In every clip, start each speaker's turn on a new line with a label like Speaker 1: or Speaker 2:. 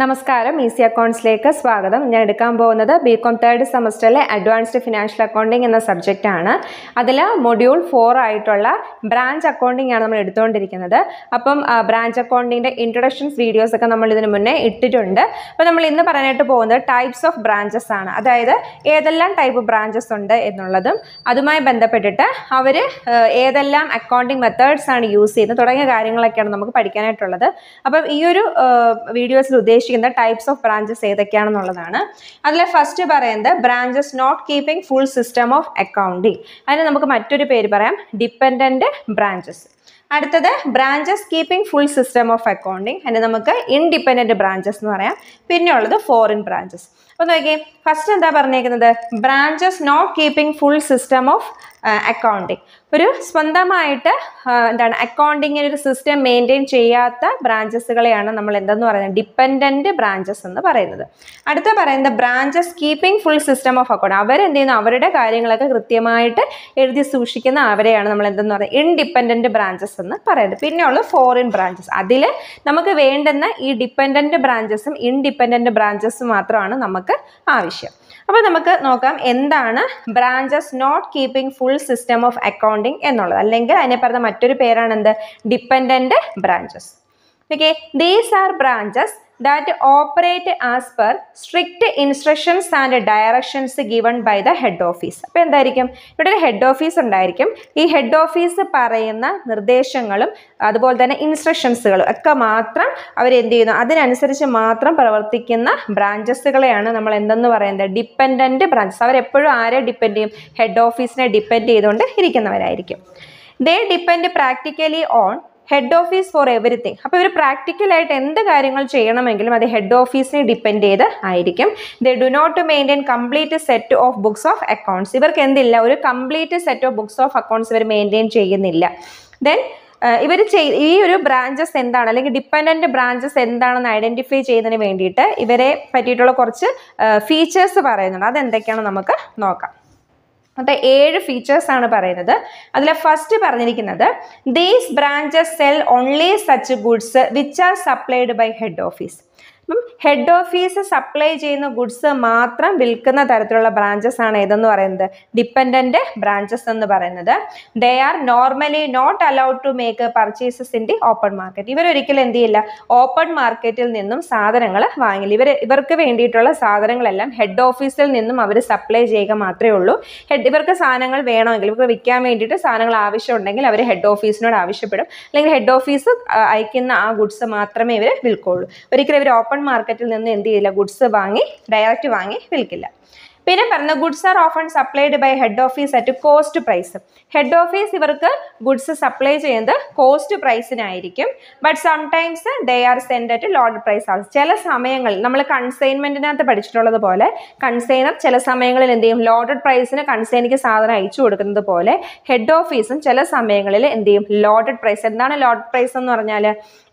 Speaker 1: നമസ്കാരം ഈസി അക്കൗണ്ട്സിലേക്ക് സ്വാഗതം ഞാൻ എടുക്കാൻ പോകുന്നത് ബി കോം തേർഡ് സെമസ്റ്ററിലെ അഡ്വാൻസ്ഡ് ഫിനാൻഷ്യൽ അക്കൗണ്ടിങ് എന്ന സബ്ജക്റ്റാണ് അതിൽ മൊഡ്യൂൾ ഫോർ ആയിട്ടുള്ള ബ്രാഞ്ച് അക്കൗണ്ടിങ് ആണ് നമ്മൾ എടുത്തുകൊണ്ടിരിക്കുന്നത് അപ്പം ബ്രാഞ്ച് അക്കൗണ്ടിങ്ങിൻ്റെ ഇൻട്രൊഡക്ഷൻസ് വീഡിയോസ് ഒക്കെ നമ്മൾ ഇതിനു മുന്നേ ഇട്ടിട്ടുണ്ട് അപ്പോൾ നമ്മൾ ഇന്ന് പറയാനായിട്ട് പോകുന്നത് ടൈപ്സ് ഓഫ് ബ്രാഞ്ചസ് ആണ് അതായത് ഏതെല്ലാം ടൈപ്പ് ബ്രാഞ്ചസ് ഉണ്ട് എന്നുള്ളതും അതുമായി ബന്ധപ്പെട്ടിട്ട് അവർ ഏതെല്ലാം അക്കൗണ്ടിങ് മെത്തേഡ്സ് ആണ് യൂസ് ചെയ്യുന്നത് തുടങ്ങിയ കാര്യങ്ങളൊക്കെയാണ് നമുക്ക് പഠിക്കാനായിട്ടുള്ളത് അപ്പം ഈ ഒരു വീഡിയോസിൽ ഉദ്ദേശിക്കുന്നത് ഉദ്ദേശിക്കുന്ന ടൈപ്സ് ഓഫ് ബ്രാഞ്ചസ് ഏതൊക്കെയാണെന്നുള്ളതാണ് അതിലെ ഫസ്റ്റ് പറയുന്നത് branches not keeping full system of accounting അതിന് നമുക്ക് മറ്റൊരു പേര് പറയാം ഡിപ്പെൻഡൻറ്റ് ബ്രാഞ്ചസ് അടുത്തത് branches keeping full system of accounting അതിന് നമുക്ക് ഇൻഡിപെൻഡൻറ്റ് ബ്രാഞ്ചസ് എന്ന് പറയാം പിന്നെ ഫോറിൻ ബ്രാഞ്ചസ് അപ്പോൾ നോക്കി ഫസ്റ്റ് എന്താ പറഞ്ഞേക്കുന്നത് branches not keeping full system of accounting ഒരു സ്വന്തമായിട്ട് uh, എന്താണ് അക്കൗണ്ടിങ്ങിന് ഒരു സിസ്റ്റം മെയിൻറ്റെയിൻ ചെയ്യാത്ത ബ്രാഞ്ചസുകളെയാണ് നമ്മൾ എന്തെന്ന് പറയുന്നത് ഡിപ്പെൻഡൻറ്റ് ബ്രാഞ്ചസ് എന്ന് പറയുന്നത് അടുത്ത പറയുന്നത് branches keeping full system of account അവരെന്ത് ചെയ്യുന്നു അവരുടെ കാര്യങ്ങളൊക്കെ കൃത്യമായിട്ട് എഴുതി സൂക്ഷിക്കുന്ന അവരെയാണ് നമ്മൾ എന്തെന്ന് പറയുന്നത് ഇൻഡിപെൻഡൻറ്റ് ബ്രാഞ്ചസ് എന്ന് പറയുന്നത് പിന്നെ ഉള്ളത് ഫോറിൻ ബ്രാഞ്ചസ് അതിൽ നമുക്ക് വേണ്ടുന്ന ഈ ഡിപ്പെൻഡൻറ്റ് ബ്രാഞ്ചസും ഇൻഡിപെൻഡൻറ്റ് ബ്രാഞ്ചസും മാത്രമാണ് നമുക്ക് നമുക്ക് ആവശ്യം അപ്പോൾ നമുക്ക് നോക്കാം എന്താണ് branches not keeping full system of accounting എന്നുള്ളത് അല്ലെങ്കിൽ അതിനെ പറഞ്ഞ മറ്റൊരു പേരാണ് എന്ത് dependent branches okay these are branches that operate as per strict instructions and directions given by the head office അപ്പോൾ എന്തായിരിക്കും ഇവിടെ ഒരു ഹെഡ് ഓഫീസ് ഉണ്ടായിരിക്കും ഈ ഹെഡ് ഓഫീസ് പറയുന്ന നിർദ്ദേശങ്ങളും അതുപോലെ തന്നെ ഇൻസ്ട്രക്ഷൻസുകളും ഒക്കെ മാത്രം അവർ എന്ത് ചെയ്യുന്നു അതിനനുസരിച്ച് മാത്രം പ്രവർത്തിക്കുന്ന ബ്രാഞ്ചസുകളെയാണ് നമ്മൾ എന്തെന്ന് പറയുന്നത് ഡിപ്പെൻഡൻറ്റ് ബ്രാഞ്ചസ് അവരെപ്പോഴും ആരെ ഡിപ്പെൻഡ് ചെയ്യും ഹെഡ് ഓഫീസിനെ ഡിപ്പെൻഡ് ചെയ്തുകൊണ്ട് ഇരിക്കുന്നവരായിരിക്കും they depend practically on head office for everything അപ്പൊ ഇവർ പ്രാക്ടിക്കൽ ആയിട്ട് എന്ത് കാര്യങ്ങൾ ചെയ്യണമെങ്കിലും അത് ഹെഡ് ഓഫീസിനെ ഡിപ്പെൻഡ് ചെയ്ത് ആയിരിക്കും they do not maintain complete set of books of accounts ഇവർക്ക് എന്തില്ല ഒരു complete set of books of accounts ഇവർ മെയിൻറ്റെയിൻ ചെയ്യുന്നില്ല ദെൻ ഇവർ ചെയ് ഈ ഒരു ബ്രാഞ്ചസ് എന്താണ് അല്ലെങ്കിൽ ഡിപ്പെൻഡൻറ്റ് ബ്രാഞ്ചസ് എന്താണെന്ന് ഐഡൻറ്റിഫൈ ചെയ്യുന്നതിന് വേണ്ടിയിട്ട് ഇവരെ പറ്റിയിട്ടുള്ള കുറച്ച് ഫീച്ചേഴ്സ് പറയുന്നുണ്ട് അതെന്തൊക്കെയാണെന്ന് നമുക്ക് നോക്കാം അത് ഏഴ് ഫീച്ചേഴ്സ് ആണ് പറയുന്നത് അതിൽ ഫസ്റ്റ് പറഞ്ഞിരിക്കുന്നത് these branches sell only such goods which are supplied by head office head office supply ചെയ്യുന്ന ഗുഡ്സ് മാത്രം വിൽക്കുന്ന തരത്തിലുള്ള ബ്രാഞ്ചസ് ആണ് ഏതെന്ന് പറയുന്നത് ഡിപ്പെൻഡന്റ് ബ്രാഞ്ചസ് എന്ന് പറയുന്നത് they are normally not allowed to make purchases in the open market ഇവരൊരിക്കലും എന്ത് ചെയ്യില്ല ഓപ്പൺ മാർക്കറ്റിൽ നിന്നും സാധനങ്ങൾ വാങ്ങില്ല ഇവർ ഇവർക്ക് വേണ്ടിയിട്ടുള്ള സാധനങ്ങളെല്ലാം ഹെഡ് ഓഫീസിൽ നിന്നും അവർ സപ്ലൈ ചെയ്യുക മാത്രമേ ഉള്ളൂ ഹെഡ് ഇവർക്ക് സാധനങ്ങൾ വേണമെങ്കിൽ ഇവർക്ക് വിൽക്കാൻ വേണ്ടിയിട്ട് സാധനങ്ങൾ ആവശ്യമുണ്ടെങ്കിൽ അവർ ഹെഡ് ഓഫീസിനോട് ആവശ്യപ്പെടും അല്ലെങ്കിൽ ഹെഡ് ഓഫീസ് അയക്കുന്ന ആ ഗുഡ്സ് മാത്രമേ ഇവർ വിൽക്കുള്ളൂ ഒരിക്കലും ഇവർ ഓപ്പൺ മാർക്കറ്റിൽ നിന്ന് എന്ത് ചെയ്യില്ല ഗുഡ്സ് വാങ്ങി ഡയറക്റ്റ് വാങ്ങി വിൽക്കില്ല പിന്നെ പറഞ്ഞു goods are often supplied by head office at cost price head office ഇവർക്ക് ഗുഡ്സ് സപ്ലൈ ചെയ്യുന്നത് കോസ്റ്റ് പ്രൈസിനായിരിക്കും but sometimes they are send at load price ആണ് ചില സമയങ്ങളിൽ നമ്മൾ കൺസൈൻമെൻറ്റിനകത്ത് പഠിച്ചിട്ടുള്ളത് പോലെ കൺസൈനർ ചില സമയങ്ങളിൽ എന്ത് ചെയ്യും ലോഡഡ് പ്രൈസിന് കൺസൈനിക്ക് സാധനം അയച്ചു കൊടുക്കുന്നത് പോലെ ഹെഡ് ഓഫീസും ചില സമയങ്ങളിൽ എന്ത് ചെയ്യും ലോഡഡ് പ്രൈസ് എന്താണ് ലോഡ് പ്രൈസ് എന്ന് പറഞ്ഞാൽ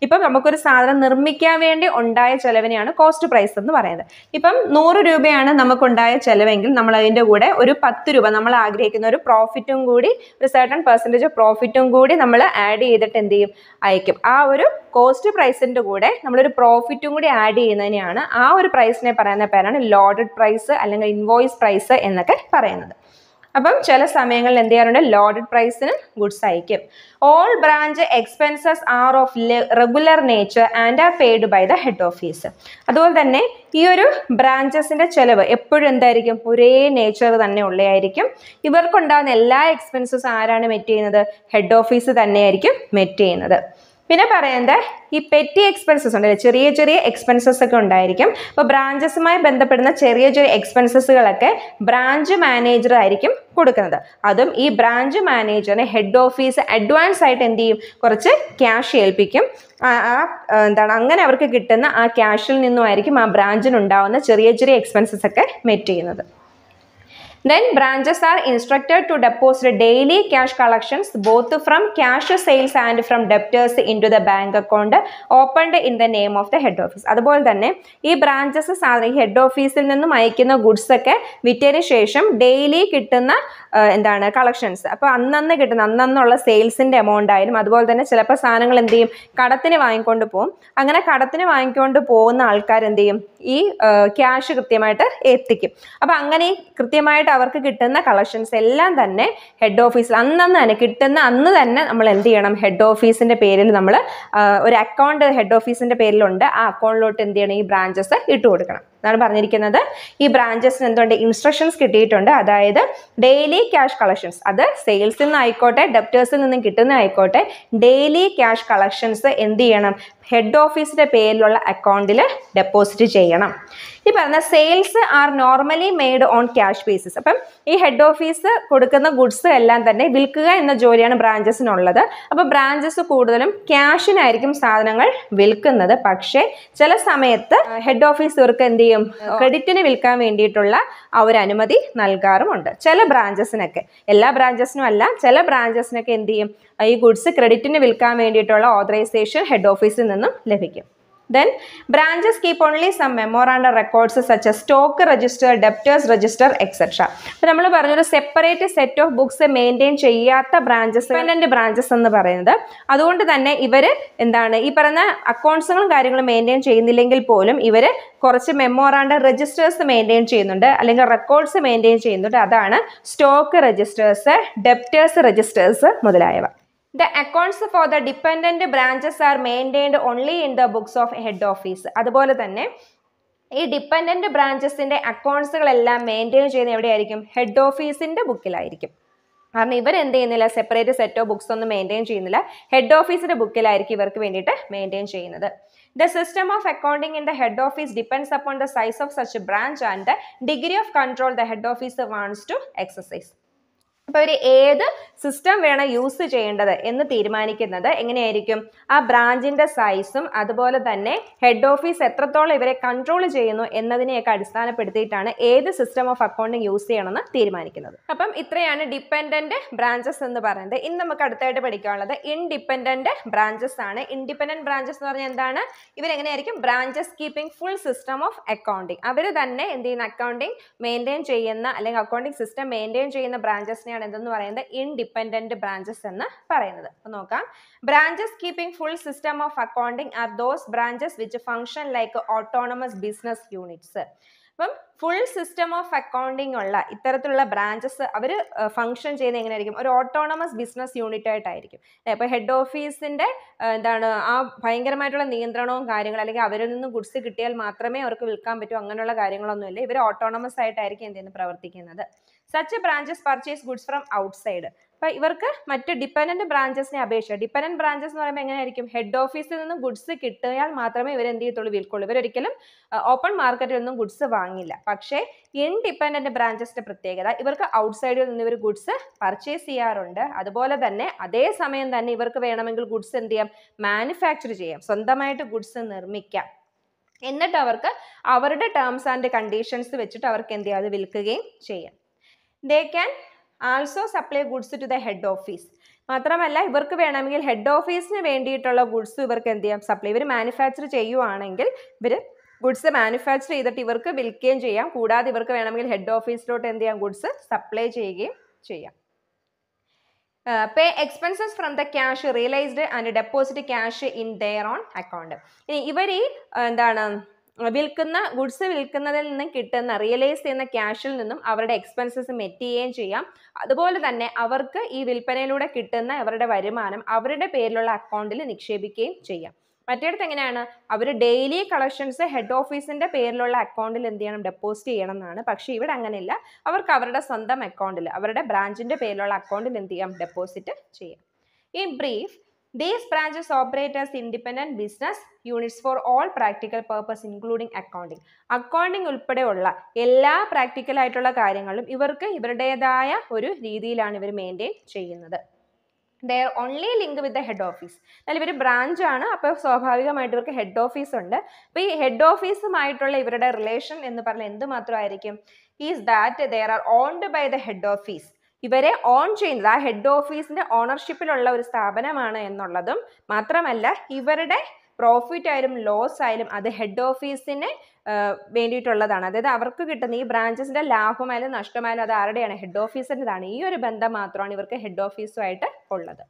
Speaker 1: ഇപ്പം നമുക്കൊരു സാധനം നിർമ്മിക്കാൻ വേണ്ടി ഉണ്ടായ ചിലവിനെയാണ് കോസ്റ്റ് പ്രൈസ് എന്ന് പറയുന്നത് ഇപ്പം നൂറ് രൂപയാണ് നമുക്കുണ്ടായ ചിലവ് ചിലവെങ്കിൽ നമ്മൾ അതിൻ്റെ കൂടെ ഒരു പത്ത് രൂപ നമ്മൾ ആഗ്രഹിക്കുന്ന ഒരു പ്രോഫിറ്റും കൂടി ഒരു സർട്ടൺ പെർസെൻറ്റേജ് പ്രോഫിറ്റും കൂടി നമ്മൾ ആഡ് ചെയ്തിട്ട് എന്ത് ചെയ്യും അയക്കും ആ ഒരു കോസ്റ്റ് പ്രൈസിൻ്റെ കൂടെ നമ്മളൊരു പ്രോഫിറ്റും കൂടി ആഡ് ചെയ്യുന്നതിനെയാണ് ആ ഒരു പ്രൈസിനെ പറയുന്ന പേരാണ് ലോഡഡ് പ്രൈസ് അല്ലെങ്കിൽ ഇൻവോയ്സ് പ്രൈസ് എന്നൊക്കെ പറയുന്നത് അപ്പം ചില സമയങ്ങളിൽ എന്ത് ചെയ്യാറുണ്ട് ലോഡഡ് പ്രൈസിന് ഗുഡ്സ് അയക്കും all branch expenses are of regular nature and are paid by the head office അതുപോലെ തന്നെ ഈ ഒരു ബ്രാഞ്ചസിൻ്റെ ചിലവ് എപ്പോഴും എന്തായിരിക്കും ഒരേ നേച്ചർ തന്നെ ഉള്ളതായിരിക്കും ഇവർക്കുണ്ടാകുന്ന എല്ലാ എക്സ്പെൻസസ് ആരാണ് മെറ്റ് ചെയ്യുന്നത് ഹെഡ് ഓഫീസ് തന്നെയായിരിക്കും മെറ്റ് ചെയ്യുന്നത് പിന്നെ പറയുന്നത് ഈ പെറ്റി എക്സ്പെൻസസ് ഉണ്ട് ചെറിയ ചെറിയ എക്സ്പെൻസസ് ഒക്കെ ഉണ്ടായിരിക്കും അപ്പോൾ ബ്രാഞ്ചസുമായി ബന്ധപ്പെടുന്ന ചെറിയ ചെറിയ എക്സ്പെൻസസുകളൊക്കെ ബ്രാഞ്ച് മാനേജർ ആയിരിക്കും കൊടുക്കുന്നത് അതും ഈ ബ്രാഞ്ച് മാനേജറിന് ഹെഡ് ഓഫീസ് അഡ്വാൻസ് ആയിട്ട് എന്ത് ചെയ്യും കുറച്ച് ക്യാഷ് ഏൽപ്പിക്കും ആ എന്താണ് അങ്ങനെ അവർക്ക് കിട്ടുന്ന ആ ക്യാഷിൽ നിന്നുമായിരിക്കും ആ ബ്രാഞ്ചിനുണ്ടാവുന്ന ചെറിയ ചെറിയ എക്സ്പെൻസസ് ഒക്കെ മെറ്റ് ചെയ്യുന്നത് Then branches are instructed to deposit daily cash collections both from cash sales and from debtors into the bank account opened in the name of the head office. അതുപോലെ തന്നെ ഈ ബ്രാഞ്ചസ് ഹെഡ് ഓഫീസിൽ നിന്നും അയക്കുന്ന goods ഒക്കെ വിറ്റതിന് ശേഷം daily കിട്ടുന്ന എന്താണ് കളക്ഷൻസ് അപ്പോൾ അന്നന്ന് കിട്ടുന്ന അന്നന്നുള്ള സെയിൽസിൻ്റെ എമൗണ്ട് ആയാലും അതുപോലെ തന്നെ ചിലപ്പോൾ സാധനങ്ങൾ എന്ത് ചെയ്യും കടത്തിന് വാങ്ങിക്കൊണ്ട് പോകും അങ്ങനെ കടത്തിന് വാങ്ങിക്കൊണ്ട് പോകുന്ന ആൾക്കാർ എന്ത് ചെയ്യും ഈ ക്യാഷ് കൃത്യമായിട്ട് എത്തിക്കും അപ്പോൾ അങ്ങനെ കൃത്യമായിട്ട് അവർക്ക് കിട്ടുന്ന കളക്ഷൻസ് എല്ലാം തന്നെ ഹെഡ് ഓഫീസിൽ അന്നന്ന് തന്നെ കിട്ടുന്ന അന്ന് തന്നെ നമ്മൾ എന്ത് ചെയ്യണം ഹെഡ് ഓഫീസിൻ്റെ പേരിൽ നമ്മൾ ഒരു അക്കൗണ്ട് ഹെഡ് ഓഫീസിൻ്റെ പേരിലുണ്ട് ആ അക്കൗണ്ടിലോട്ട് എന്ത് ചെയ്യണം ഈ ബ്രാഞ്ചസ് ഇട്ട് കൊടുക്കണം എന്നാണ് പറഞ്ഞിരിക്കുന്നത് ഈ ബ്രാഞ്ചസിന് എന്തുകൊണ്ട് ഇൻസ്ട്രക്ഷൻസ് കിട്ടിയിട്ടുണ്ട് അതായത് ഡെയിലി ക്യാഷ് കളക്ഷൻസ് അത് സെയിൽസിൽ നിന്നായിക്കോട്ടെ ഡെപ്റ്റേഴ്സിൽ നിന്നും കിട്ടുന്നതായിക്കോട്ടെ ഡെയിലി ക്യാഷ് കളക്ഷൻസ് എന്ത് ചെയ്യണം ഹെഡ് ഓഫീസിൻ്റെ പേരിലുള്ള അക്കൗണ്ടിൽ ഡെപ്പോസിറ്റ് ചെയ്യണം ഈ പറഞ്ഞ sales are normally made on cash basis അപ്പം ഈ ഹെഡ് ഓഫീസ് കൊടുക്കുന്ന ഗുഡ്സ് എല്ലാം തന്നെ വിൽക്കുക എന്ന ജോലിയാണ് ബ്രാഞ്ചസിനുള്ളത് അപ്പോൾ ബ്രാഞ്ചസ് കൂടുതലും ക്യാഷിനായിരിക്കും സാധനങ്ങൾ വിൽക്കുന്നത് പക്ഷേ ചില സമയത്ത് ഹെഡ് ഓഫീസുകാർക്ക് എന്ത് ചെയ്യും ക്രെഡിറ്റിന് വിൽക്കാൻ വേണ്ടിയിട്ടുള്ള ഒരു അനുമതി നൽകാറുമുണ്ട് ചില ബ്രാഞ്ചസിനൊക്കെ എല്ലാ ബ്രാഞ്ചസിനും അല്ല ചില ബ്രാഞ്ചസിനൊക്കെ എന്ത് ചെയ്യും ഈ ഗുഡ്സ് ക്രെഡിറ്റിന് വിൽക്കാൻ വേണ്ടിയിട്ടുള്ള ഓതറൈസേഷൻ ഹെഡ് ഓഫീസിൽ നിന്നും ലഭിക്കും then branches keep only some memoranda records such as stock register, debtors register, etc. അപ്പോൾ നമ്മൾ പറഞ്ഞൊരു separate set of books maintain ചെയ്യാത്ത ബ്രാഞ്ചസ് പെൻഡൻറ്റ് ബ്രാഞ്ചസ് എന്ന് പറയുന്നത് അതുകൊണ്ട് തന്നെ ഇവർ എന്താണ് ഈ പറയുന്ന അക്കൗണ്ട്സുകളും കാര്യങ്ങളും മെയിൻറ്റെയിൻ ചെയ്യുന്നില്ലെങ്കിൽ പോലും ഇവർ കുറച്ച് മെമ്മോറാണ്ട് രജിസ്റ്റേഴ്സ് മെയിൻറ്റെയിൻ ചെയ്യുന്നുണ്ട് അല്ലെങ്കിൽ റെക്കോർഡ്സ് മെയിൻറ്റെയിൻ ചെയ്യുന്നുണ്ട് അതാണ് സ്റ്റോക്ക് രജിസ്റ്റേഴ്സ് ഡെപ്റ്റേഴ്സ് രജിസ്റ്റേഴ്സ് മുതലായവ the accounts for the dependent branches are maintained only in the books of head office അതുപോലെ തന്നെ ഈ ഡിപ്പെൻഡൻറ്റ് ബ്രാഞ്ചസിൻ്റെ അക്കൗണ്ട്സുകളെല്ലാം മെയിൻറ്റെയിൻ ചെയ്യുന്ന എവിടെയായിരിക്കും ഹെഡ് ഓഫീസിൻ്റെ ബുക്കിലായിരിക്കും കാരണം ഇവർ എന്ത് ചെയ്യുന്നില്ല സെപ്പറേറ്റ് സെറ്റോ ബുക്സ് ഒന്നും മെയിൻറ്റെയിൻ ചെയ്യുന്നില്ല ഹെഡ് ഓഫീസിൻ്റെ ബുക്കിലായിരിക്കും ഇവർക്ക് വേണ്ടിയിട്ട് മെയിൻറ്റെയിൻ ചെയ്യുന്നത് the system of accounting in the head office depends upon the size of such branch and the degree of control the head office wants to exercise അപ്പോൾ അവർ ഏത് സിസ്റ്റം വേണം യൂസ് ചെയ്യേണ്ടത് എന്ന് തീരുമാനിക്കുന്നത് എങ്ങനെയായിരിക്കും ആ ബ്രാഞ്ചിൻ്റെ സൈസും അതുപോലെ തന്നെ ഹെഡ് ഓഫീസ് എത്രത്തോളം ഇവരെ കൺട്രോൾ ചെയ്യുന്നു എന്നതിനെയൊക്കെ അടിസ്ഥാനപ്പെടുത്തിയിട്ടാണ് ഏത് സിസ്റ്റം ഓഫ് അക്കൗണ്ടിങ് യൂസ് ചെയ്യണമെന്ന് തീരുമാനിക്കുന്നത് അപ്പം ഇത്രയാണ് ഡിപ്പെൻഡൻറ്റ് ബ്രാഞ്ചസ് എന്ന് പറയുന്നത് ഇന്ന് നമുക്ക് അടുത്തായിട്ട് പഠിക്കാനുള്ളത് ഇൻഡിപെൻഡന്റ് ബ്രാഞ്ചസ് ആണ് ഇൻഡിപെൻഡൻറ്റ് ബ്രാഞ്ചസ് എന്ന് പറഞ്ഞാൽ എന്താണ് ഇവരെങ്ങനെയായിരിക്കും branches keeping full system of accounting അവർ തന്നെ എന്ത് ചെയ്യുന്ന അക്കൗണ്ടിങ് മെയിൻറ്റെയിൻ ചെയ്യുന്ന അല്ലെങ്കിൽ അക്കൗണ്ടിങ് സിസ്റ്റം മെയിൻറ്റെയിൻ ചെയ്യുന്ന ബ്രാഞ്ചസിനെ തന്നെയാണ് എന്തെന്ന് പറയുന്നത് ഇൻഡിപെൻഡന്റ് ബ്രാഞ്ചസ് എന്ന് പറയുന്നത് അപ്പോൾ നോക്കാം branches keeping full system of accounting are those branches which function like autonomous business units അപ്പം ഫുൾ സിസ്റ്റം ഓഫ് അക്കൗണ്ടിങ് ഉള്ള ഇത്തരത്തിലുള്ള ബ്രാഞ്ചസ് അവർ ഫംഗ്ഷൻ ചെയ്യുന്ന എങ്ങനെയായിരിക്കും ഒരു ഓട്ടോണമസ് ബിസിനസ് യൂണിറ്റ് ആയിട്ടായിരിക്കും ഇപ്പോൾ ഹെഡ് ഓഫീസിൻ്റെ എന്താണ് ആ ഭയങ്കരമായിട്ടുള്ള നിയന്ത്രണവും കാര്യങ്ങളും അല്ലെങ്കിൽ അവരിൽ നിന്നും ഗുഡ്സ് കിട്ടിയാൽ മാത്രമേ അവർക്ക് വിൽക്കാൻ പറ്റൂ അങ്ങനെയുള്ള കാര്യങ്ങളൊന്നുമില്ല ഇവർ ഓട്ടോണമസ് ആയിട്ടായിരിക്കും എന്തെങ്കിലും പ്രവർത്തിക്കുന്നത് such branches purchase goods from outside അപ്പം ഇവർക്ക് മറ്റ് ഡിപ്പെൻഡന്റ് ബ്രാഞ്ചസിനെ അപേക്ഷ ഡിപ്പെൻഡന്റ് ബ്രാഞ്ചസ് എന്ന് പറയുമ്പോൾ എങ്ങനെയായിരിക്കും ഹെഡ് ഓഫീസിൽ നിന്നും ഗുഡ്സ് കിട്ടിയാൽ മാത്രമേ ഇവർ എന്ത് ചെയ്യത്തുള്ളൂ വിൽക്കുള്ളൂ ഇവരൊരിക്കലും ഓപ്പൺ മാർക്കറ്റിൽ ഒന്നും ഗുഡ്സ് വാങ്ങില്ല പക്ഷേ ഇൻഡിപെൻഡന്റ് ബ്രാഞ്ചസിന്റെ പ്രത്യേകത ഇവർക്ക് ഔട്ട്സൈഡിൽ നിന്ന് ഇവർ ഗുഡ്സ് പർച്ചേസ് ചെയ്യാറുണ്ട് അതുപോലെ തന്നെ അതേ സമയം തന്നെ ഇവർക്ക് വേണമെങ്കിൽ ഗുഡ്സ് എന്ത് ചെയ്യാം മാനുഫാക്ചർ ചെയ്യാം സ്വന്തമായിട്ട് ഗുഡ്സ് നിർമ്മിക്കാം എന്നിട്ട് അവർക്ക് അവരുടെ ടേംസ് ആൻഡ് കണ്ടീഷൻസ് വെച്ചിട്ട് അവർക്ക് എന്ത് ചെയ്യാം അത് വിൽക്കുകയും ചെയ്യാം they can also supply goods to the head office മാത്രമല്ല ഇവർക്ക് വേണമെങ്കിൽ ഹെഡ് ഓഫീസിന് വേണ്ടിയിട്ടുള്ള ഗുഡ്സ് ഇവർക്ക് എന്ത് ചെയ്യാം സപ്ലൈ ഇവർ മാനുഫാക്ചർ ചെയ്യുവാണെങ്കിൽ ഇവർ ഗുഡ്സ് മാനുഫാക്ചർ ചെയ്തിട്ട് ഇവർക്ക് വിൽക്കുകയും ചെയ്യാം കൂടാതെ ഇവർക്ക് വേണമെങ്കിൽ ഹെഡ് ഓഫീസിലോട്ട് എന്ത് ചെയ്യാം ഗുഡ്സ് സപ്ലൈ ചെയ്യുകയും ചെയ്യാം pay expenses from the cash realised and deposit cash in their own account ഇനി ഇവർ ഈ എന്താണ് വിൽക്കുന്ന ഗുഡ്സ് വിൽക്കുന്നതിൽ നിന്നും കിട്ടുന്ന റിയലൈസ് ചെയ്യുന്ന ക്യാഷിൽ നിന്നും അവരുടെ എക്സ്പെൻസസ് മെറ്റ് ചെയ്യുകയും ചെയ്യാം അതുപോലെ തന്നെ അവർക്ക് ഈ വിൽപ്പനയിലൂടെ കിട്ടുന്ന അവരുടെ വരുമാനം അവരുടെ പേരിലുള്ള അക്കൗണ്ടിൽ നിക്ഷേപിക്കുകയും ചെയ്യാം മറ്റേടത്ത് എങ്ങനെയാണ് അവർ ഡെയിലി കളക്ഷൻസ് ഹെഡ് ഓഫീസിൻ്റെ പേരിലുള്ള അക്കൗണ്ടിൽ എന്ത് ചെയ്യണം ഡെപ്പോസിറ്റ് ചെയ്യണം എന്നാണ് പക്ഷേ ഇവിടെ അങ്ങനെയില്ല അവർക്ക് അവരുടെ സ്വന്തം അക്കൗണ്ടിൽ അവരുടെ ബ്രാഞ്ചിൻ്റെ പേരിലുള്ള അക്കൗണ്ടിൽ എന്ത് ചെയ്യാം ഡെപ്പോസിറ്റ് ചെയ്യാം in brief these branches operators independent business units for all practical purpose purpose including accounting. Accounting ഉൾപ്പെടെയുള്ള എല്ലാ പ്രാക്ടിക്കൽ ആയിട്ടുള്ള കാര്യങ്ങളും ഇവർക്ക് ഇവരുടേതായ ഒരു രീതിയിലാണ് ഇവർ മെയിൻറ്റെയിൻ ചെയ്യുന്നത് their only link with the head office എന്നാൽ ഇവർ ബ്രാഞ്ച് ആണ് അപ്പോൾ സ്വാഭാവികമായിട്ട് ഇവർക്ക് ഹെഡ് ഓഫീസ് ഉണ്ട് അപ്പോൾ ഈ ഹെഡ് ഓഫീസുമായിട്ടുള്ള ഇവരുടെ റിലേഷൻ എന്ന് പറഞ്ഞാൽ എന്തുമാത്രമായിരിക്കും is that there are owned by the head office ഇവരെ ഓൺ ചെയ്യുന്നത് ആ ഹെഡ് ഓഫീസിന്റെ ഓണർഷിപ്പിലുള്ള ഒരു സ്ഥാപനമാണ് എന്നുള്ളതും മാത്രമല്ല ഇവരുടെ പ്രോഫിറ്റ് ആയാലും ലോസ് ആയാലും അത് ഹെഡ് ഓഫീസിന് വേണ്ടിയിട്ടുള്ളതാണ് അതായത് അവർക്ക് കിട്ടുന്ന ഈ ബ്രാഞ്ചസിന്റെ ലാഭമായാലും നഷ്ടമായാലും അത് ആരുടെയാണ് ഹെഡ് ഓഫീസിൻ്റെതാണ് ഈ ഒരു ബന്ധം മാത്രമാണ് ഇവർക്ക് ഹെഡ് ഓഫീസുമായിട്ട് ഉള്ളത്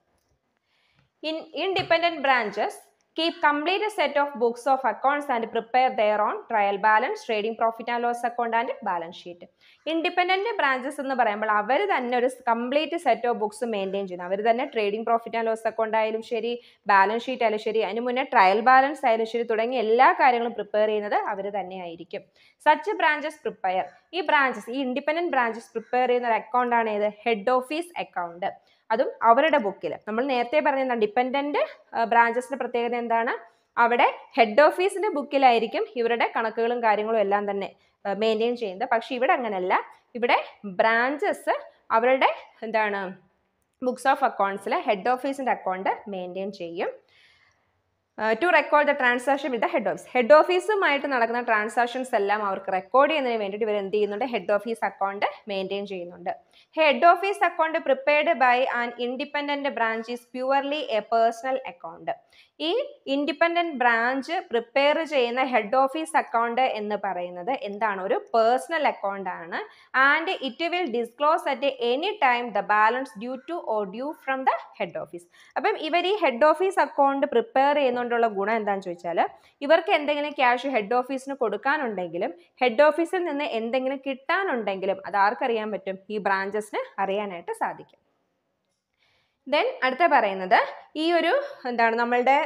Speaker 1: in independent branches keep complete set of books of accounts and prepare their own trial balance trading profit and loss account and balance sheet independent branches എന്ന് പറയുമ്പോൾ അവർ തന്നെ ഒരു complete set of books maintain ചെയ്യുന്നു അവർ തന്നെ trading profit and loss account ആയാലും ശരി ബാലൻസ് ഷീറ്റ് ആയാലും ശരി അതിന് മുന്നേ ട്രയൽ ബാലൻസ് ആയാലും ശരി തുടങ്ങിയ എല്ലാ കാര്യങ്ങളും പ്രിപ്പയർ ചെയ്യുന്നത് അവർ തന്നെയായിരിക്കും സച്ച് ബ്രാഞ്ചസ് പ്രിപ്പയർ ഈ ബ്രാഞ്ചസ് ഈ ഇൻഡിപെൻഡന്റ് ബ്രാഞ്ചസ് പ്രിപ്പയർ ചെയ്യുന്ന ഒരു അക്കൗണ്ട് ആണ് ഏത് ഹെഡ് ഓഫീസ് അക്കൗണ്ട് അതും അവരുടെ ബുക്കിൽ നമ്മൾ നേരത്തെ പറഞ്ഞ എന്താണ് ഡിപ്പെൻഡൻറ്റ് ബ്രാഞ്ചസിൻ്റെ പ്രത്യേകത എന്താണ് അവിടെ ഹെഡ് ഓഫീസിൻ്റെ ബുക്കിലായിരിക്കും ഇവരുടെ കണക്കുകളും കാര്യങ്ങളും എല്ലാം തന്നെ മെയിൻറ്റെയിൻ ചെയ്യുന്നത് പക്ഷേ ഇവിടെ അങ്ങനെയല്ല ഇവിടെ ബ്രാഞ്ചസ് അവരുടെ എന്താണ് ബുക്സ് ഓഫ് അക്കൗണ്ട്സിൽ ഹെഡ് ഓഫീസിൻ്റെ അക്കൗണ്ട് മെയിൻറ്റെയിൻ ചെയ്യും to record the transaction with the head office head ഓഫീസുമായിട്ട് നടക്കുന്ന ട്രാൻസാക്ഷൻസ് എല്ലാം അവർക്ക് റെക്കോർഡ് ചെയ്യുന്നതിന് വേണ്ടിയിട്ട് ഇവർ എന്ത് ചെയ്യുന്നുണ്ട് ഹെഡ് ഓഫീസ് അക്കൗണ്ട് മെയിൻറ്റെയിൻ ചെയ്യുന്നുണ്ട് head office account prepared by an independent branch is purely a personal account ഈ ഇൻഡിപെൻഡൻറ്റ് ബ്രാഞ്ച് പ്രിപ്പയർ ചെയ്യുന്ന ഹെഡ് ഓഫീസ് അക്കൗണ്ട് എന്ന് പറയുന്നത് എന്താണ് ഒരു പേഴ്സണൽ അക്കൗണ്ട് ആണ് and it will disclose at any time the balance due to or due from the head office അപ്പം ഇവർ ഈ ഹെഡ് ഓഫീസ് അക്കൗണ്ട് പ്രിപ്പയർ ചെയ്യുന്നതുകൊണ്ടുള്ള ഗുണം എന്താണെന്ന് ചോദിച്ചാൽ ഇവർക്ക് എന്തെങ്കിലും ക്യാഷ് ഹെഡ് ഓഫീസിന് കൊടുക്കാനുണ്ടെങ്കിലും ഹെഡ് ഓഫീസിൽ നിന്ന് എന്തെങ്കിലും കിട്ടാനുണ്ടെങ്കിലും അത് ആർക്കറിയാൻ പറ്റും ഈ ബ്രാഞ്ചസിന് അറിയാനായിട്ട് സാധിക്കും ദെൻ അടുത്ത പറയുന്നത് ഈ ഒരു എന്താണ് നമ്മളുടെ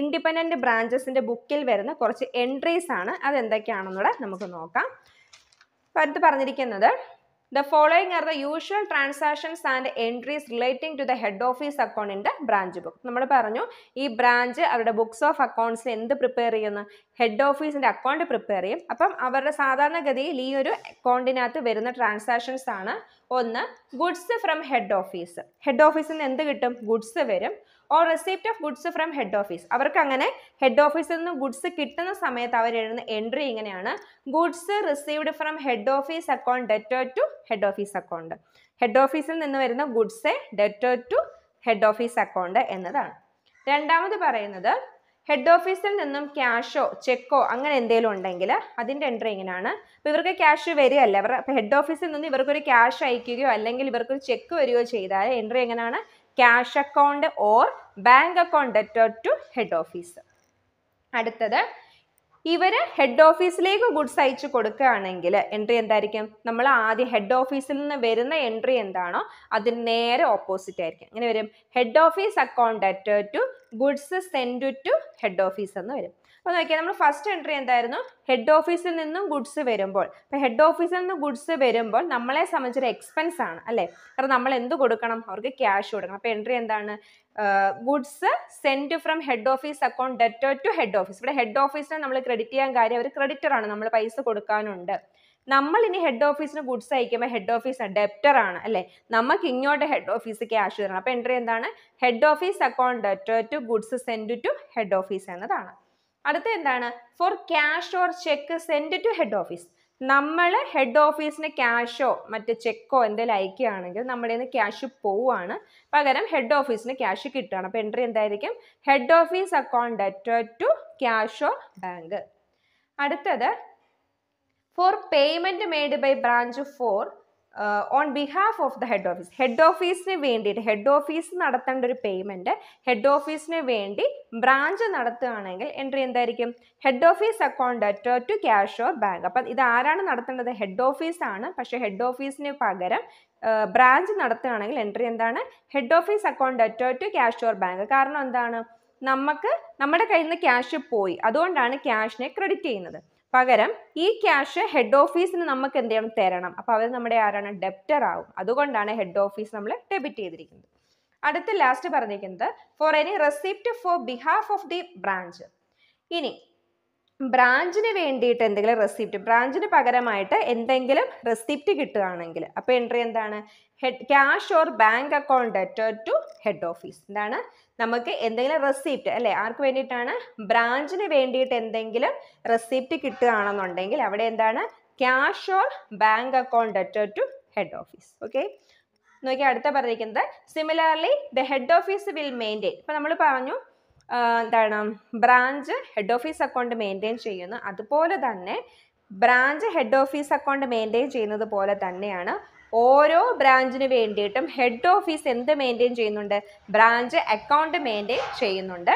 Speaker 1: ഇൻഡിപെൻഡൻറ്റ് ബ്രാഞ്ചസിൻ്റെ ബുക്കിൽ വരുന്ന കുറച്ച് എൻട്രീസ് ആണ് അതെന്തൊക്കെയാണെന്നുള്ളത് നമുക്ക് നോക്കാം അടുത്ത് പറഞ്ഞിരിക്കുന്നത് the following are the usual transactions and entries relating to the head office അക്കൗണ്ടിൻ്റെ ബ്രാഞ്ച് ബുക്ക് നമ്മൾ പറഞ്ഞു ഈ ബ്രാഞ്ച് അവരുടെ ബുക്ക്സ് ഓഫ് അക്കൗണ്ട്സ് എന്ത് പ്രിപ്പയർ ചെയ്യുന്നു ഹെഡ് ഓഫീസിൻ്റെ അക്കൗണ്ട് പ്രിപ്പയർ ചെയ്യും അപ്പം അവരുടെ സാധാരണഗതിയിൽ ഈ ഒരു അക്കൗണ്ടിനകത്ത് വരുന്ന ട്രാൻസാക്ഷൻസ് ആണ് ഒന്ന് goods from head office head ഓഫീസിൽ നിന്ന് എന്ത് കിട്ടും ഗുഡ്സ് വരും or receipt of goods from head office അവർക്ക് അങ്ങനെ ഹെഡ് ഓഫീസിൽ നിന്ന് ഗുഡ്സ് കിട്ടുന്ന സമയത്ത് അവർ എഴുതുന്ന എൻട്രി ഇങ്ങനെയാണ് goods received from head office account debtor to head office account head ഓഫീസിൽ നിന്ന് വരുന്ന goods debtor to head office account എന്നതാണ് രണ്ടാമത് പറയുന്നത് ഹെഡ് ഓഫീസിൽ നിന്നും ക്യാഷോ ചെക്കോ അങ്ങനെ എന്തെങ്കിലും ഉണ്ടെങ്കിൽ അതിൻ്റെ എൻട്രി ഇങ്ങനെയാണ് അപ്പോൾ ഇവർക്ക് ക്യാഷ് വരികയല്ല അവർ ഹെഡ് ഓഫീസിൽ നിന്ന് ഇവർക്കൊരു ക്യാഷ് അയക്കുകയോ അല്ലെങ്കിൽ ഇവർക്കൊരു ചെക്ക് വരികയോ ചെയ്താൽ എൻട്രി എങ്ങനെയാണ് cash account or bank account debtor to head office അടുത്തത് ഇവർ ഹെഡ് ഓഫീസിലേക്ക് ഗുഡ്സ് അയച്ചു കൊടുക്കുകയാണെങ്കിൽ എൻട്രി എന്തായിരിക്കും നമ്മൾ ആദ്യം ഹെഡ് ഓഫീസിൽ നിന്ന് വരുന്ന എൻട്രി എന്താണോ അതിന് നേരെ ഓപ്പോസിറ്റ് ആയിരിക്കും അങ്ങനെ വരും head office account at to goods send to head office എന്ന് വരും അപ്പോൾ നോക്കിയാൽ നമ്മൾ ഫസ്റ്റ് എൻട്രി എന്തായിരുന്നു ഹെഡ് ഓഫീസിൽ നിന്നും ഗുഡ്സ് വരുമ്പോൾ ഇപ്പോൾ ഹെഡ് ഓഫീസിൽ നിന്ന് ഗുഡ്സ് വരുമ്പോൾ നമ്മളെ സംബന്ധിച്ചൊരു എക്സ്പെൻസ് ആണ് അല്ലേ കാരണം നമ്മൾ എന്ത് കൊടുക്കണം അവർക്ക് ക്യാഷ് കൊടുക്കണം അപ്പോൾ എൻട്രി എന്താണ് goods send from head office account debtor to head office ഇവിടെ ഹെഡ് ഓഫീസിനെ നമ്മൾ ക്രെഡിറ്റ് ചെയ്യാൻ കാര്യം അവർ ക്രെഡിറ്ററാണ് നമ്മൾ പൈസ കൊടുക്കാനുണ്ട് നമ്മൾ ഇനി ഹെഡ് ഓഫീസിന് ഗുഡ്സ് അയക്കുമ്പോൾ ഹെഡ് ഓഫീസ് ഡെപ്റ്റർ ആണ് അല്ലേ നമുക്ക് ഇങ്ങോട്ട് ഹെഡ് ഓഫീസ് ക്യാഷ് തരണം അപ്പോൾ എൻട്രി എന്താണ് head office account debtor to goods send to head office എന്നതാണ് അടുത്ത എന്താണ് for cash or cheque send to head office നമ്മൾ ഹെഡ് ഓഫീസിന് ക്യാഷോ മറ്റ് ചെക്കോ എന്തെങ്കിലും അയക്കുകയാണെങ്കിൽ നമ്മുടെ നിന്ന് ക്യാഷ് പോവുകയാണ് പകരം ഹെഡ് ഓഫീസിന് ക്യാഷ് കിട്ടുകയാണ് അപ്പോൾ എൻട്രി എന്തായിരിക്കും head office account at to ക്യാഷോ ബാങ്ക് അടുത്തത് for payment made by branch for on behalf of the head office head ഓഫീസിന് വേണ്ടിയിട്ട് ഹെഡ് ഓഫീസ് നടത്തേണ്ട ഒരു പേയ്മെൻറ്റ് ഹെഡ് ഓഫീസിന് വേണ്ടി ബ്രാഞ്ച് നടത്തുകയാണെങ്കിൽ എൻട്രി എന്തായിരിക്കും ഹെഡ് ഓഫീസ് അക്കൗണ്ട് അറ്റോ ടു ക്യാഷ് ഓർ ബാങ്ക് അപ്പം ഇത് ആരാണ് നടത്തേണ്ടത് ഹെഡ് ഓഫീസാണ് പക്ഷേ ഹെഡ് ഓഫീസിന് പകരം ബ്രാഞ്ച് uh, നടത്തുകയാണെങ്കിൽ എൻട്രി എന്താണ് ഹെഡ് ഓഫീസ് അക്കൗണ്ട് അറ്റോ ടു ക്യാഷ് ഓർ ബാങ്ക് കാരണം എന്താണ് നമുക്ക് നമ്മുടെ കയ്യിൽ നിന്ന് ക്യാഷ് പോയി അതുകൊണ്ടാണ് ക്യാഷിനെ ക്രെഡിറ്റ് ചെയ്യുന്നത് പകരം ഈ ക്യാഷ് ഹെഡ് ഓഫീസിന് നമുക്ക് എന്ത് ചെയ്യണം തരണം അപ്പോൾ അവർ നമ്മുടെ ആരാണ് ഡെപ്റ്റർ ആവും അതുകൊണ്ടാണ് ഹെഡ് ഓഫീസ് നമ്മൾ ഡെബിറ്റ് ചെയ്തിരിക്കുന്നത് അടുത്ത ലാസ്റ്റ് പറഞ്ഞിരിക്കുന്നത് for any receipt for behalf of the branch ഇനി ബ്രാഞ്ചിന് വേണ്ടിയിട്ട് എന്തെങ്കിലും റെസിപ്റ്റ് ബ്രാഞ്ചിന് പകരമായിട്ട് എന്തെങ്കിലും റെസിപ്റ്റ് കിട്ടുകയാണെങ്കിൽ അപ്പോൾ എൻട്രി എന്താണ് head cash or bank account debtor to head office എന്താണ് നമുക്ക് എന്തെങ്കിലും റെസിപ്റ്റ് അല്ലേ ആർക്ക് വേണ്ടിയിട്ടാണ് ബ്രാഞ്ചിന് വേണ്ടിയിട്ട് എന്തെങ്കിലും റെസിപ്റ്റ് കിട്ടുകയാണെന്നുണ്ടെങ്കിൽ അവിടെ എന്താണ് cash or bank account debtor to head office okay നോക്കി അടുത്ത പറഞ്ഞിരിക്കുന്നത് similarly the head office will maintain ഇപ്പം നമ്മൾ പറഞ്ഞു എന്താണ് branch head office account maintain ചെയ്യുന്നു അതുപോലെ തന്നെ branch head office account maintain ചെയ്യുന്നത് പോലെ തന്നെയാണ് ഓരോ ബ്രാഞ്ചിന് വേണ്ടിയിട്ടും ഹെഡ് ഓഫീസ് എന്ത് മെയിൻറ്റെയിൻ ചെയ്യുന്നുണ്ട് ബ്രാഞ്ച് അക്കൗണ്ട് മെയിൻറ്റെയിൻ ചെയ്യുന്നുണ്ട്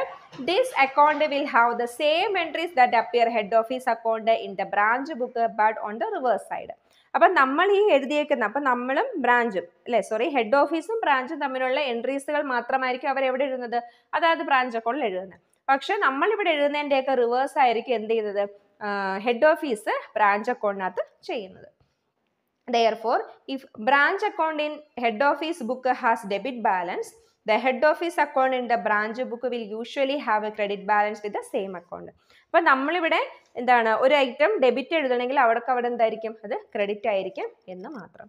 Speaker 1: this account will have the same entries that appear head office account in the branch book but on the reverse side അപ്പം നമ്മൾ ഈ എഴുതിയേക്കുന്ന അപ്പം നമ്മളും ബ്രാഞ്ചും അല്ലേ സോറി ഹെഡ് ഓഫീസും ബ്രാഞ്ചും തമ്മിലുള്ള എൻട്രീസുകൾ മാത്രമായിരിക്കും അവർ എവിടെ എഴുതുന്നത് അതായത് ബ്രാഞ്ച് അക്കൗണ്ടിൽ എഴുതുന്നത് പക്ഷെ ഇവിടെ എഴുതുന്നതിൻ്റെയൊക്കെ റിവേഴ്സ് ആയിരിക്കും എന്ത് ചെയ്യുന്നത് ഹെഡ് ഓഫീസ് ബ്രാഞ്ച് അക്കൗണ്ടിനകത്ത് ചെയ്യുന്നത് Therefore, if branch account in head office book has debit balance, the head office account in the branch book will usually have a credit balance with the same account. അപ്പോൾ നമ്മളിവിടെ എന്താണ് ഒരു item debit എഴുതണമെങ്കിൽ അവിടേക്ക് അവിടെ എന്തായിരിക്കും അത് credit ആയിരിക്കും എന്ന് മാത്രം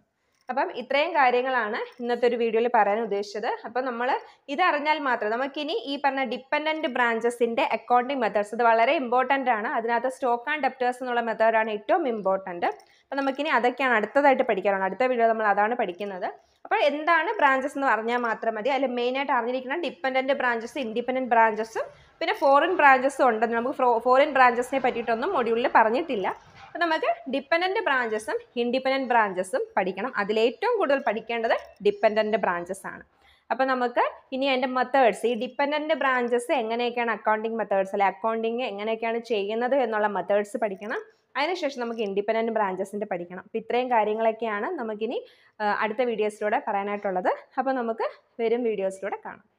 Speaker 1: അപ്പം ഇത്രയും കാര്യങ്ങളാണ് ഇന്നത്തെ ഒരു വീഡിയോയിൽ പറയാൻ ഉദ്ദേശിച്ചത് അപ്പം നമ്മൾ ഇതറിഞ്ഞാൽ മാത്രം നമുക്കിനി ഈ പറഞ്ഞ ഡിപ്പെൻഡൻറ്റ് ബ്രാഞ്ചസിൻ്റെ അക്കൗണ്ടിങ് മെത്തേഡ്സ് ഇത് വളരെ ഇമ്പോർട്ടൻ്റ് ആണ് അതിനകത്ത് സ്റ്റോക്ക് ആൻഡ് ഡെപ്റ്റേഴ്സ് എന്നുള്ള മെത്തേഡാണ് ഏറ്റവും ഇമ്പോർട്ടൻറ്റ് അപ്പം നമുക്കിനി അതൊക്കെയാണ് അടുത്തതായിട്ട് പഠിക്കാനാണ് അടുത്ത വീഡിയോ നമ്മൾ അതാണ് പഠിക്കുന്നത് അപ്പോൾ എന്താണ് ബ്രാഞ്ചസ് എന്ന് പറഞ്ഞാൽ മാത്രം മതി അതിൽ മെയിനായിട്ട് അറിഞ്ഞിരിക്കുന്ന ഡിപ്പെൻഡൻറ്റ് ബ്രാഞ്ചസ് ഇൻഡിപെൻഡൻറ്റ് ബ്രാഞ്ചസും പിന്നെ ഫോറിൻ ബ്രാഞ്ചസും ഉണ്ടെന്ന് നമുക്ക് ഫോറിൻ ബ്രാഞ്ചസിനെ പറ്റിയിട്ടൊന്നും മൊഡ്യൂളിൽ പറഞ്ഞിട്ടില്ല അപ്പോൾ നമുക്ക് ഡിപ്പെൻഡൻറ്റ് ബ്രാഞ്ചസും ഇൻഡിപെൻഡൻറ്റ് ബ്രാഞ്ചസും പഠിക്കണം അതിലേറ്റവും കൂടുതൽ പഠിക്കേണ്ടത് ഡിപ്പെൻഡൻറ്റ് ബ്രാഞ്ചസ് ആണ് അപ്പോൾ നമുക്ക് ഇനി അതിൻ്റെ മെത്തേഡ്സ് ഈ ഡിപ്പെൻഡൻറ്റ് ബ്രാഞ്ചസ് എങ്ങനെയൊക്കെയാണ് അക്കൗണ്ടിങ് മെത്തേഡ്സ് അല്ലെ അക്കൗണ്ടിങ് എങ്ങനെയൊക്കെയാണ് ചെയ്യുന്നത് എന്നുള്ള മെത്തേഡ്സ് പഠിക്കണം അതിനുശേഷം നമുക്ക് ഇൻഡിപെൻഡൻറ്റ് ബ്രാഞ്ചസിൻ്റെ പഠിക്കണം അപ്പോൾ ഇത്രയും കാര്യങ്ങളൊക്കെയാണ് നമുക്കിനി അടുത്ത വീഡിയോസിലൂടെ പറയാനായിട്ടുള്ളത് അപ്പോൾ നമുക്ക് വരും വീഡിയോസിലൂടെ കാണാം